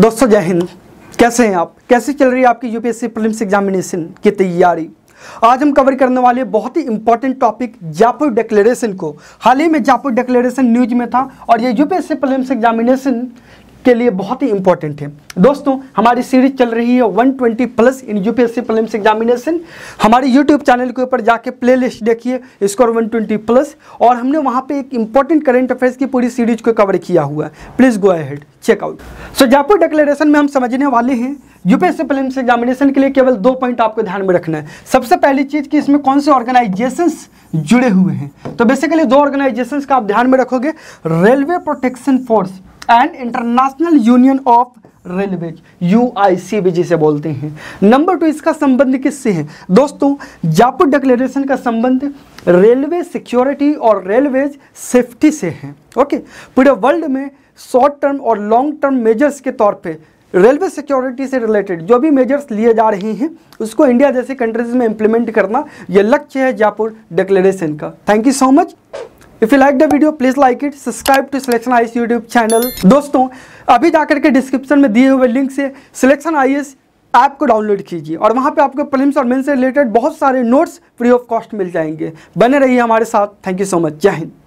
दोस्तों जय हिंद कैसे हैं आप कैसे चल रही है आपकी यूपीएससी प्रीलिम्स एग्जामिनेशन की तैयारी आज हम कवर करने वाले बहुत ही इंपॉर्टेंट टॉपिक जापुर डिक्लेरेशन को हाल ही में जापुर डिक्लेरेशन न्यूज में था और ये यूपीएससी प्रीलिम्स एग्जामिनेशन के लिए बहुत ही इंपॉर्टेंट है दोस्तों हमारी सीरीज चल रही है 120 plus in UPSC prelims examination हमारे यूट्यूब चैनल के ऊपर जाके प्लेलिस्ट देखिए स्कोर 120 प्लस और हमने वहाँ पे एक इंपॉर्टेंट करेंट अफेयर्स की पूरी सीरीज को कवर किया हुआ है please go ahead check out so Jaipur declaration में हम समझने वाले हैं यूपीएससी प्रीलिम्स एग्जामिनेशन के लिए केवल दो पॉइंट आपको ध्यान में रखना है सबसे पहली चीज़ कि इसमें कौन से ऑर्गेनाइजेशंस जुड़े हुए हैं तो बेसिकली दो ऑर्गेनाइजेशंस का आप ध्यान में रखोगे railway protection force and international union of railway U I C B जिसे बोलते हैं नंबर टू इसका संबंध किससे है दोस्तों जापुर डिक्लेरेशन का संबंध रेलवे सिक्योरिटी और रेलवे सेफ्टी से है ओके पूरे वर्ल्ड में शॉर्ट टर्म और लॉन्ग टर्म मेजर्स के तौर पे रेलवे सिक्योरिटी से रिलेटेड जो भी मेजर्स लिए जा रहे हैं उसको इंडिया जैसे कंट्रीज में इंप्लीमेंट करना यह लक्ष्य है जापुर डिक्लेरेशन का thank you so much if you like the video please like it subscribe to selection I YouTube channel दोस्तों अभी जाकर के डिस्क्रिप्शन में दिए हुए लिंक से सिलेक्शन आई ऐप को डाउनलोड कीजिए और वहाँ पे आपको प्रिलिम्स और मेन से रिलेटेड बहुत सारे नोट्स फ्री ऑफ कॉस्ट मिल जाएंगे बने रहिए हमारे साथ थैंक यू सो मच जय हिंद